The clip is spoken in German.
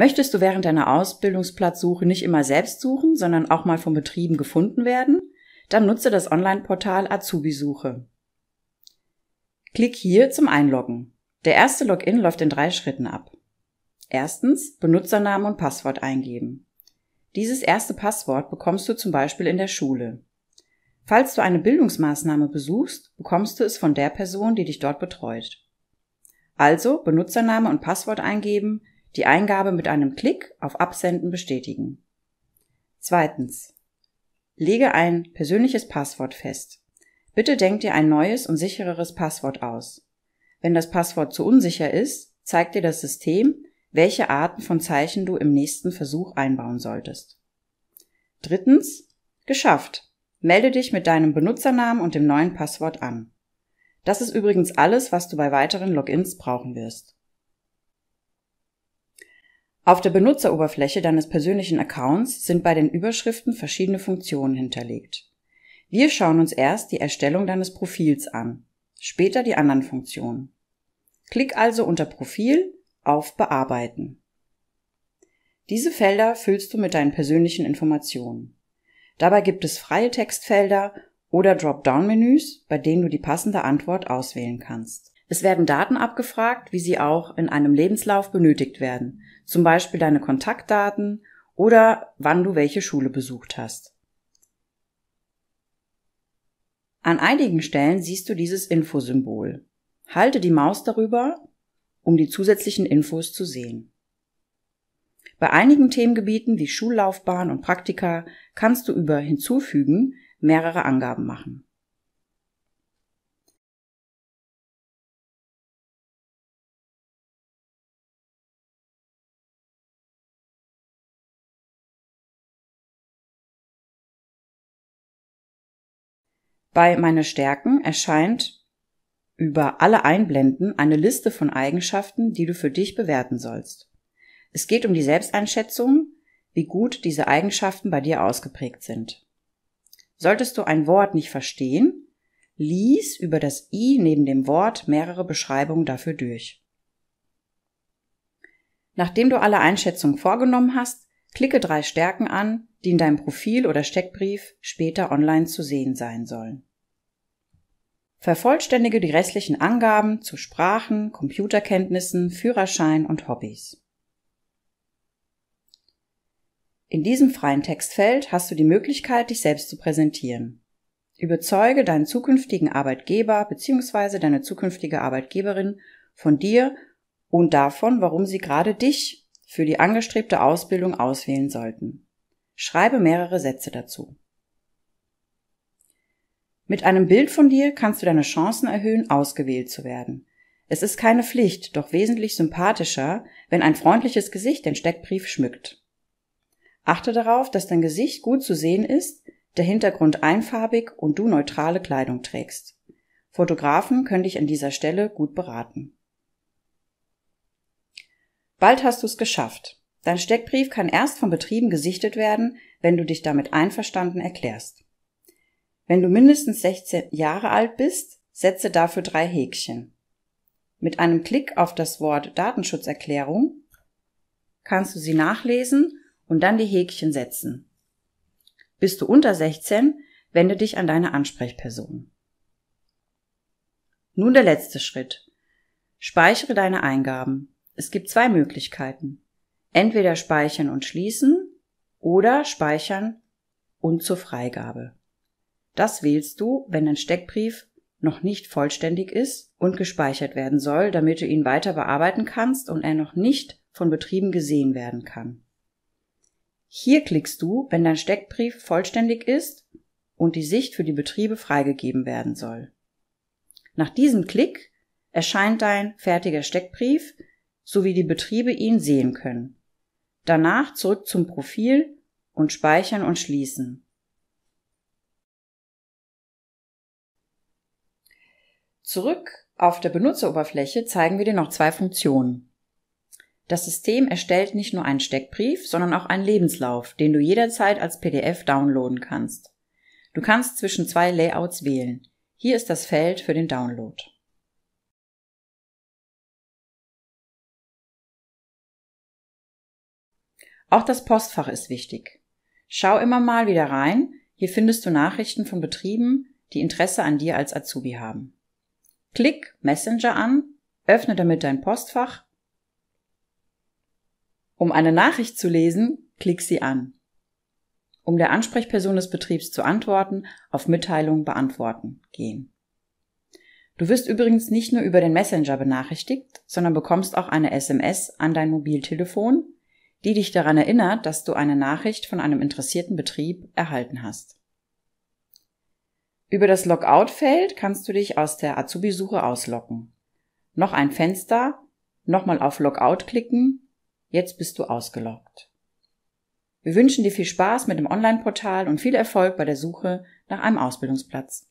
Möchtest du während deiner Ausbildungsplatzsuche nicht immer selbst suchen, sondern auch mal von Betrieben gefunden werden? Dann nutze das Online-Portal Azubi-Suche. Klick hier zum Einloggen. Der erste Login läuft in drei Schritten ab. Erstens Benutzernamen und Passwort eingeben. Dieses erste Passwort bekommst du zum Beispiel in der Schule. Falls du eine Bildungsmaßnahme besuchst, bekommst du es von der Person, die dich dort betreut. Also Benutzername und Passwort eingeben, die Eingabe mit einem Klick auf Absenden bestätigen. Zweitens. Lege ein persönliches Passwort fest. Bitte denk dir ein neues und sichereres Passwort aus. Wenn das Passwort zu unsicher ist, zeigt dir das System, welche Arten von Zeichen du im nächsten Versuch einbauen solltest. Drittens. Geschafft. Melde dich mit deinem Benutzernamen und dem neuen Passwort an. Das ist übrigens alles, was du bei weiteren Logins brauchen wirst. Auf der Benutzeroberfläche deines persönlichen Accounts sind bei den Überschriften verschiedene Funktionen hinterlegt. Wir schauen uns erst die Erstellung deines Profils an, später die anderen Funktionen. Klick also unter Profil auf Bearbeiten. Diese Felder füllst du mit deinen persönlichen Informationen. Dabei gibt es freie Textfelder oder Dropdown-Menüs, bei denen du die passende Antwort auswählen kannst. Es werden Daten abgefragt, wie sie auch in einem Lebenslauf benötigt werden, zum Beispiel deine Kontaktdaten oder wann du welche Schule besucht hast. An einigen Stellen siehst du dieses Infosymbol. Halte die Maus darüber, um die zusätzlichen Infos zu sehen. Bei einigen Themengebieten wie Schullaufbahn und Praktika kannst du über Hinzufügen mehrere Angaben machen. Bei Meine Stärken erscheint über alle Einblenden eine Liste von Eigenschaften, die du für dich bewerten sollst. Es geht um die Selbsteinschätzung, wie gut diese Eigenschaften bei dir ausgeprägt sind. Solltest du ein Wort nicht verstehen, lies über das i neben dem Wort mehrere Beschreibungen dafür durch. Nachdem du alle Einschätzungen vorgenommen hast, Klicke drei Stärken an, die in deinem Profil oder Steckbrief später online zu sehen sein sollen. Vervollständige die restlichen Angaben zu Sprachen, Computerkenntnissen, Führerschein und Hobbys. In diesem freien Textfeld hast du die Möglichkeit, dich selbst zu präsentieren. Überzeuge deinen zukünftigen Arbeitgeber bzw. deine zukünftige Arbeitgeberin von dir und davon, warum sie gerade dich für die angestrebte Ausbildung auswählen sollten. Schreibe mehrere Sätze dazu. Mit einem Bild von dir kannst du deine Chancen erhöhen, ausgewählt zu werden. Es ist keine Pflicht, doch wesentlich sympathischer, wenn ein freundliches Gesicht den Steckbrief schmückt. Achte darauf, dass dein Gesicht gut zu sehen ist, der Hintergrund einfarbig und du neutrale Kleidung trägst. Fotografen können dich an dieser Stelle gut beraten. Bald hast du es geschafft. Dein Steckbrief kann erst von Betrieben gesichtet werden, wenn du dich damit einverstanden erklärst. Wenn du mindestens 16 Jahre alt bist, setze dafür drei Häkchen. Mit einem Klick auf das Wort Datenschutzerklärung kannst du sie nachlesen und dann die Häkchen setzen. Bist du unter 16, wende dich an deine Ansprechperson. Nun der letzte Schritt. Speichere deine Eingaben. Es gibt zwei Möglichkeiten. Entweder speichern und schließen oder speichern und zur Freigabe. Das wählst du, wenn dein Steckbrief noch nicht vollständig ist und gespeichert werden soll, damit du ihn weiter bearbeiten kannst und er noch nicht von Betrieben gesehen werden kann. Hier klickst du, wenn dein Steckbrief vollständig ist und die Sicht für die Betriebe freigegeben werden soll. Nach diesem Klick erscheint dein fertiger Steckbrief sowie die Betriebe ihn sehen können. Danach zurück zum Profil und speichern und schließen. Zurück auf der Benutzeroberfläche zeigen wir dir noch zwei Funktionen. Das System erstellt nicht nur einen Steckbrief, sondern auch einen Lebenslauf, den du jederzeit als PDF downloaden kannst. Du kannst zwischen zwei Layouts wählen. Hier ist das Feld für den Download. Auch das Postfach ist wichtig. Schau immer mal wieder rein, hier findest du Nachrichten von Betrieben, die Interesse an dir als Azubi haben. Klick Messenger an, öffne damit dein Postfach. Um eine Nachricht zu lesen, klick sie an. Um der Ansprechperson des Betriebs zu antworten, auf Mitteilung beantworten gehen. Du wirst übrigens nicht nur über den Messenger benachrichtigt, sondern bekommst auch eine SMS an dein Mobiltelefon, die dich daran erinnert, dass du eine Nachricht von einem interessierten Betrieb erhalten hast. Über das Logout-Feld kannst du dich aus der Azubi-Suche ausloggen. Noch ein Fenster, nochmal auf Logout klicken, jetzt bist du ausgeloggt. Wir wünschen dir viel Spaß mit dem Online-Portal und viel Erfolg bei der Suche nach einem Ausbildungsplatz.